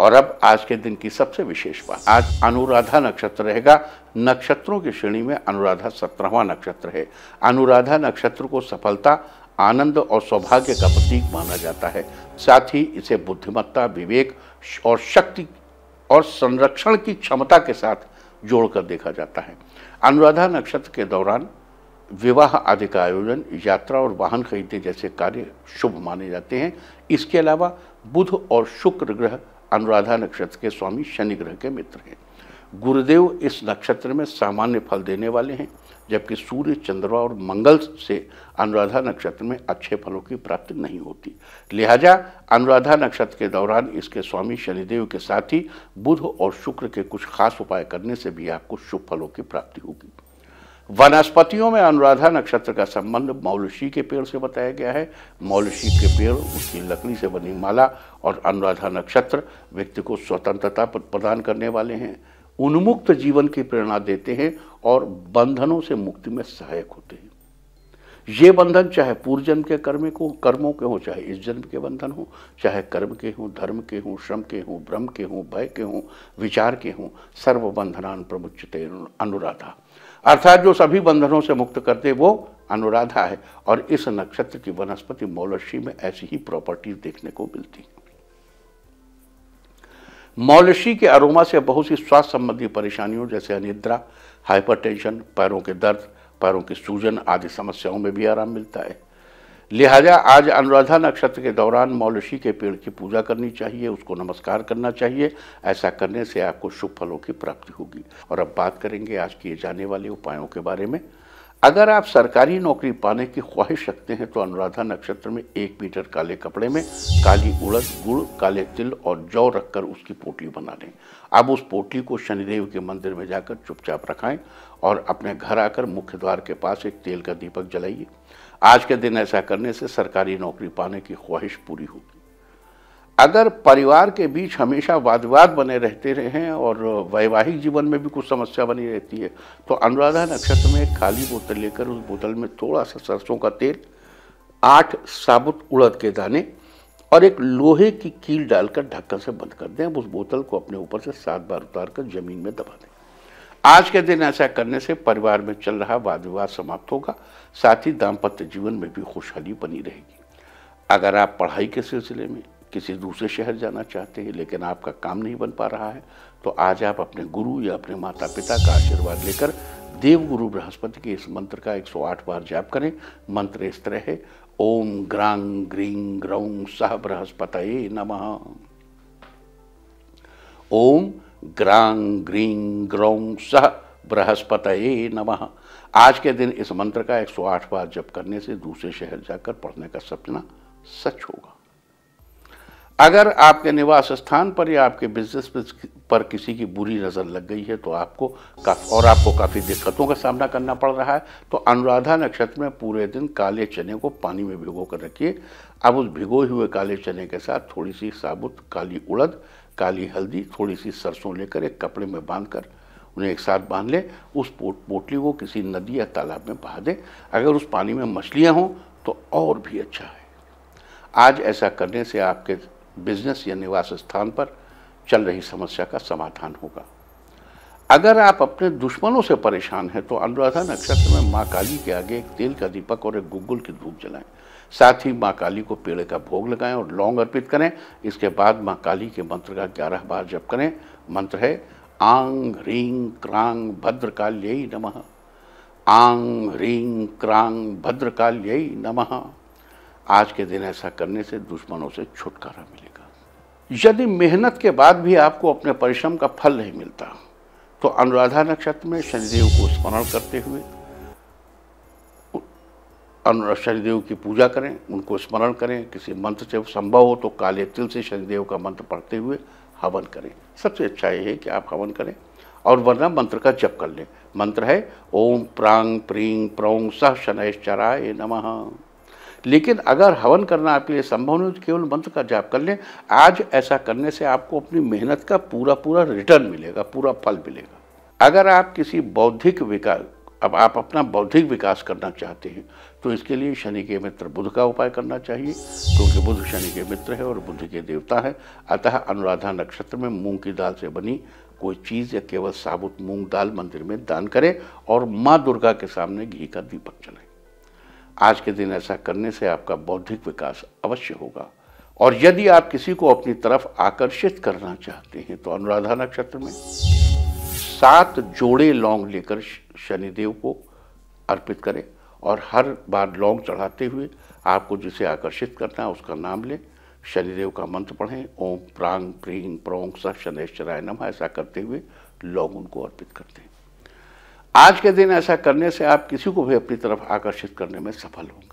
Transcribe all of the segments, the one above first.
और अब आज के दिन की सबसे विशेष बात आज अनुराधा नक्षत्र रहेगा नक्षत्रों की श्रेणी में अनुराधा सत्रहवा नक्षत्र है अनुराधा नक्षत्र को सफलता आनंद और सौभाग्य का प्रतीक माना जाता है साथ ही इसे बुद्धिमत्ता विवेक और शक्ति और संरक्षण की क्षमता के साथ जोड़कर देखा जाता है अनुराधा नक्षत्र के दौरान विवाह आदि का आयोजन यात्रा और वाहन खरीदने जैसे कार्य शुभ माने जाते हैं इसके अलावा बुध और शुक्र ग्रह अनुराधा नक्षत्र के स्वामी शनि ग्रह के मित्र हैं गुरुदेव इस नक्षत्र में सामान्य फल देने वाले हैं जबकि सूर्य चंद्रमा और मंगल से अनुराधा नक्षत्र में अच्छे फलों की प्राप्ति नहीं होती लिहाजा अनुराधा नक्षत्र के दौरान इसके स्वामी शनिदेव के साथ ही बुध और शुक्र के कुछ खास उपाय करने से भी आपको शुभ फलों की प्राप्ति होगी वनस्पतियों में अनुराधा नक्षत्र का संबंध मौलशी के पेड़ से बताया गया है मौलशी के पेड़ उसकी लकड़ी से बनी माला और अनुराधा नक्षत्र व्यक्ति को स्वतंत्रता प्रदान करने वाले हैं उन्मुक्त जीवन की प्रेरणा देते हैं और बंधनों से मुक्ति में सहायक होते हैं ये बंधन चाहे पूर्व जन्म के कर्म को कर्मों के हों चाहे इस जन्म के बंधन हो चाहे कर्म के हों धर्म के हों श्रम के हों ब्रह्म के हों भय के हों विचार के हों बंधनान प्रमुचते अनुराधा अर्थात जो सभी बंधनों से मुक्त करते वो अनुराधा है और इस नक्षत्र की वनस्पति मौलशी में ऐसी ही प्रॉपर्टीज देखने को मिलती मौलशी के अरोमा से बहुत सी स्वास्थ्य संबंधी परेशानियों जैसे अनिद्रा हाइपरटेंशन पैरों के दर्द पैरों की सूजन आदि समस्याओं में भी आराम मिलता है लिहाजा आज अनुराधा नक्षत्र के दौरान मौलशी के पेड़ की पूजा करनी चाहिए उसको नमस्कार करना चाहिए ऐसा करने से आपको शुभ फलों की प्राप्ति होगी और अब बात करेंगे आज किए जाने वाले उपायों के बारे में अगर आप सरकारी नौकरी पाने की ख्वाहिश रखते हैं तो अनुराधा नक्षत्र में एक मीटर काले कपड़े में काली उड़द गुड़ काले तिल और जौ रखकर उसकी पोटली बना लें अब उस पोटली को शनिदेव के मंदिर में जाकर चुपचाप रखाएं और अपने घर आकर मुख्य द्वार के पास एक तेल का दीपक जलाइए आज के दिन ऐसा करने से सरकारी नौकरी पाने की ख्वाहिश पूरी होगी अगर परिवार के बीच हमेशा वाद विवाद बने रहते रहे हैं और वैवाहिक जीवन में भी कुछ समस्या बनी रहती है तो अनुराधा नक्षत्र में एक खाली बोतल लेकर उस बोतल में थोड़ा सा सरसों का तेल आठ साबुत उड़द के दाने और एक लोहे की कील डालकर ढक्कन से बंद कर दें अब उस बोतल को अपने ऊपर से सात बार उतार कर जमीन में दबा दें आज के दिन ऐसा करने से परिवार में चल रहा वाद विवाद समाप्त होगा साथ ही दाम्पत्य जीवन में भी खुशहाली बनी रहेगी अगर आप पढ़ाई के सिलसिले में किसी दूसरे शहर जाना चाहते हैं लेकिन आपका काम नहीं बन पा रहा है तो आज आप अपने गुरु या अपने माता पिता का आशीर्वाद लेकर देव गुरु बृहस्पति के इस मंत्र का 108 बार जाप करें मंत्र इस तरह है ओम ग्रांग ग्रीं ग्रौ सह बृहस्पत नम ओम ग्रां ग्रीं ग्रौं सह बृहस्पत नमः आज के दिन इस मंत्र का 108 बार जप करने से दूसरे शहर जाकर पढ़ने का सपना सच होगा अगर आपके निवास स्थान पर या आपके बिजनेस पर किसी की बुरी नज़र लग गई है तो आपको काफ और आपको काफ़ी दिक्कतों का सामना करना पड़ रहा है तो अनुराधा नक्षत्र में पूरे दिन काले चने को पानी में भिगो कर रखिए अब उस भिगोए हुए काले चने के साथ थोड़ी सी साबुत काली उड़द काली हल्दी थोड़ी सी सरसों लेकर एक कपड़े में बांधकर उन्हें एक साथ बांध लें उस पोट पोटली को किसी नदी या तालाब में बहा दें अगर उस पानी में मछलियाँ हों तो और भी अच्छा है आज ऐसा करने से आपके बिजनेस या निवास स्थान पर चल रही समस्या का समाधान होगा अगर आप अपने दुश्मनों से परेशान हैं तो अनुराधा नक्षत्र में माँ काली के आगे एक तेल का दीपक और एक गुग्गुल की धूप जलाएं साथ ही माँ काली को पेड़ का भोग लगाएं और लौंग अर्पित करें इसके बाद माँ काली के मंत्र का ग्यारह बार जप करें मंत्र है आंग रिंग क्रांग भद्रकाल्यई नमः आंग रिंग क्रांग भद्रकाल्यई नमः आज के दिन ऐसा करने से दुश्मनों से छुटकारा मिलेगा यदि मेहनत के बाद भी आपको अपने परिश्रम का फल नहीं मिलता तो अनुराधा नक्षत्र में शनिदेव को स्मरण करते हुए शनिदेव की पूजा करें उनको स्मरण करें किसी मंत्र से संभव हो तो काले तिल से शनिदेव का मंत्र पढ़ते हुए हवन करें सबसे अच्छा यह है कि आप हवन करें और वरना मंत्र का जप कर लें मंत्र है ओम प्रांग प्रींग प्रौंग सह शनैश्चराय नम लेकिन अगर हवन करना आपके लिए संभव नहीं तो केवल मंत्र का जाप कर लें आज ऐसा करने से आपको अपनी मेहनत का पूरा पूरा रिटर्न मिलेगा पूरा फल मिलेगा अगर आप किसी बौद्धिक विकास अब आप अपना बौद्धिक विकास करना चाहते हैं तो इसके लिए शनि के मित्र बुध का उपाय करना चाहिए क्योंकि बुध शनि के मित्र है और बुध के देवता है अतः अनुराधा नक्षत्र में मूंग की दाल से बनी कोई चीज़ या केवल साबुत मूंग दाल मंदिर में दान करें और माँ दुर्गा के सामने घी का दीपक चलाए आज के दिन ऐसा करने से आपका बौद्धिक विकास अवश्य होगा और यदि आप किसी को अपनी तरफ आकर्षित करना चाहते हैं तो अनुराधा नक्षत्र में सात जोड़े लौंग लेकर शनिदेव को अर्पित करें और हर बार लौंग चढ़ाते हुए आपको जिसे आकर्षित करना है उसका नाम लें शनिदेव का मंत्र पढ़ें ओम प्रांग प्रींग प्रोंग स शनेश्वराय नम ऐसा करते हुए लौंग उनको अर्पित करते हैं आज के दिन ऐसा करने से आप किसी को भी अपनी तरफ आकर्षित करने में सफल होंगे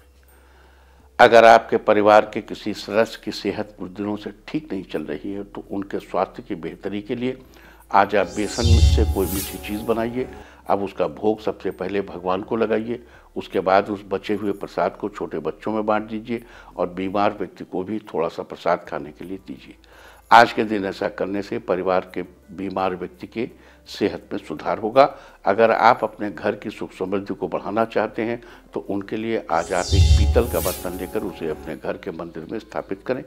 अगर आपके परिवार के किसी सदस्य की सेहत कुछ दिनों से ठीक नहीं चल रही है तो उनके स्वास्थ्य की बेहतरी के लिए आज आप बेसन से कोई मीठी चीज़ बनाइए अब उसका भोग सबसे पहले भगवान को लगाइए उसके बाद उस बचे हुए प्रसाद को छोटे बच्चों में बांट दीजिए और बीमार व्यक्ति को भी थोड़ा सा प्रसाद खाने के लिए दीजिए आज के दिन ऐसा करने से परिवार के बीमार व्यक्ति के सेहत में सुधार होगा अगर आप अपने घर की सुख समृद्धि को बढ़ाना चाहते हैं तो उनके लिए आज आप एक पीतल का बर्तन लेकर उसे अपने घर के मंदिर में स्थापित करें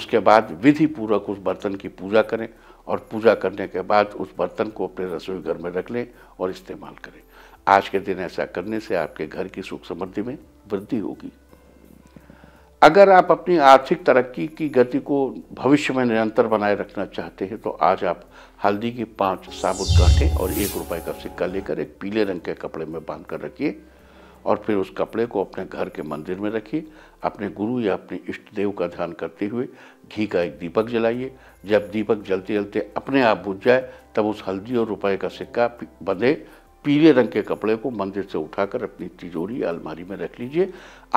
उसके बाद विधि पूर्वक उस बर्तन की पूजा करें और पूजा करने के बाद उस बर्तन को अपने रसोई घर में रख लें और इस्तेमाल करें आज के दिन ऐसा करने से आपके घर की सुख समृद्धि में वृद्धि होगी अगर आप अपनी आर्थिक तरक्की की गति को भविष्य में निरंतर बनाए रखना चाहते हैं तो आज आप हल्दी की पांच साबुत गांठें और एक रुपए का सिक्का लेकर एक पीले रंग के कपड़े में बांध कर रखिए और फिर उस कपड़े को अपने घर के मंदिर में रखिए अपने गुरु या अपने इष्ट देव का ध्यान करते हुए घी का एक दीपक जलाइए जब दीपक जलते जलते अपने आप बुझ जाए तब उस हल्दी और रुपए का सिक्का बंधे पीले रंग के कपड़े को मंदिर से उठाकर अपनी तिजोरी या अलमारी में रख लीजिए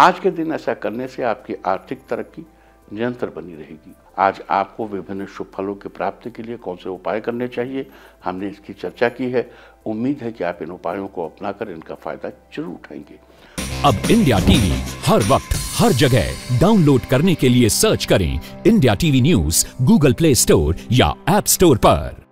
आज के दिन ऐसा करने से आपकी आर्थिक तरक्की निरंतर बनी रहेगी आज आपको विभिन्न शुभ फलों की प्राप्ति के लिए कौन से उपाय करने चाहिए हमने इसकी चर्चा की है उम्मीद है कि आप इन उपायों को अपनाकर इनका फायदा जरूर उठाएंगे अब इंडिया टीवी हर वक्त हर जगह डाउनलोड करने के लिए सर्च करें India TV news Google Play Store या एप स्टोर पर